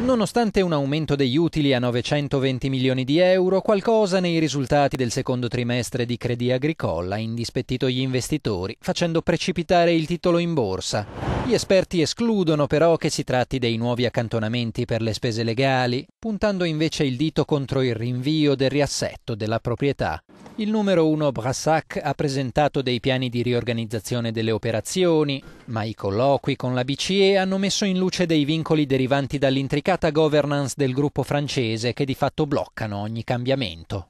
Nonostante un aumento degli utili a 920 milioni di euro, qualcosa nei risultati del secondo trimestre di Credit Agricole ha indispettito gli investitori, facendo precipitare il titolo in borsa. Gli esperti escludono però che si tratti dei nuovi accantonamenti per le spese legali, puntando invece il dito contro il rinvio del riassetto della proprietà. Il numero 1 Brassac ha presentato dei piani di riorganizzazione delle operazioni, ma i colloqui con la BCE hanno messo in luce dei vincoli derivanti dall'intricata governance del gruppo francese che di fatto bloccano ogni cambiamento.